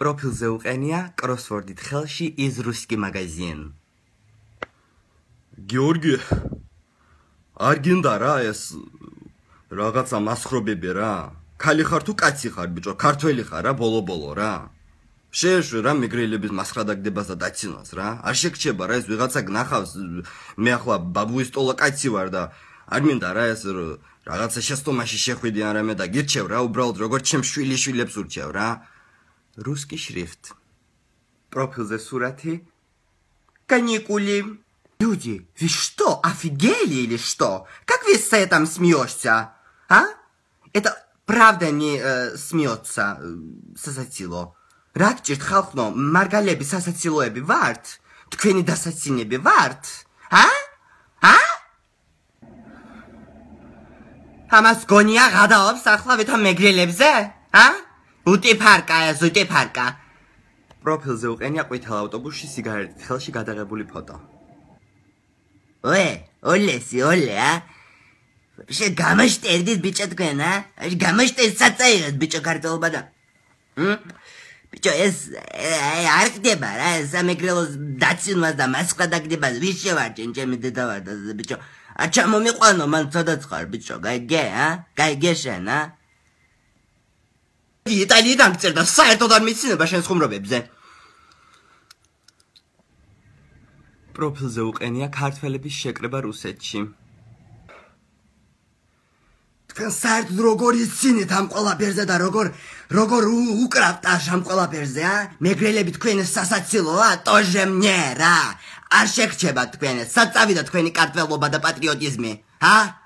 პროფილზე უყენია კროსვორდით ხელში из русский магазин. გიორგი არ გინდა რა ეს რაღაცა მასხრობები რა? ქალი ხარ თუ კაცი ხარ ბიჭო? ქართველი ხარ რა ბოლო-ბოლო რა? შეშურ რა მიგრელების მასხრა დაგდებას და დაცინოს რა? არ შეგჩება რა ეს ვიღაცა გნახავს მე ახლა ბაბუის ტოლა კაცი ვარ და არ მინდა რა ეს რაღაცა შე スト მაში შეხვიდი არამე და გირჩევ რა უბრალოდ როგორც ჩემ შვილიშვილებს ურჩევ რა? Русский шрифт. Пропил за сураты. Каникули. Люди, вы что, офигели или что? Как вы с этим смеешься? А? Это правда не э, смеется, э, сосатило. Ракчит халхно, маргалеби сосатило эби варт. Тквени да не би варт. А? А? Амас обсахла, гадаоб сахлавита мегрелебзе. А? ბუტიფარკა, ზუტიფარკა. პროფილზე უყენია ყვითელ ავტობუსში სიგარეტით ხელში გადაღებული ფოტო. ვე, ოლესი, ოლე, ა? შე გამაშტერდით ბიჭო თქვენ, ა? აი გამაშტერსაც წაიღეთ ბიჭო კარტელობა და. ბიჭო ეს არ გდება რა, ეს ამეგრელოს დაცინვას და მასკა დაგდება, ვიშე ვარჩენ ჩემი დედავა და ბიჭო. აჩა მომიყვანო მან სადაც ხარ ბიჭო, გაიგე, ა? გაიგე შენ, ა? იტალიიდან წერდა საერთოდ არ მიცინება შენ ხუმრობებზე. პროფილზე უყენია ქართველების შეკრება რუსეთში. თქვენ საერთოდ როგორ იცინეთ ამ ყველა ბერზე და როგორ როგორ უკრავთ ამ ყველა ბერზე, ა? მეგრელები თქვენ სასაცილოა, тоже мне, ра. არ შეგჩება თქვენ, საწავი და თქვენი ქართველობა და პატრიოტიზმი, ა?